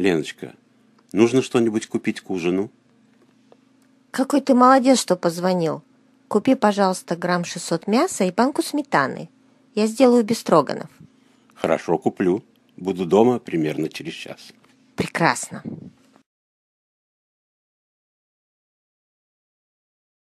Леночка, нужно что-нибудь купить к ужину? Какой ты молодец, что позвонил. Купи, пожалуйста, грамм 600 мяса и банку сметаны. Я сделаю без бестроганов. Хорошо, куплю. Буду дома примерно через час. Прекрасно.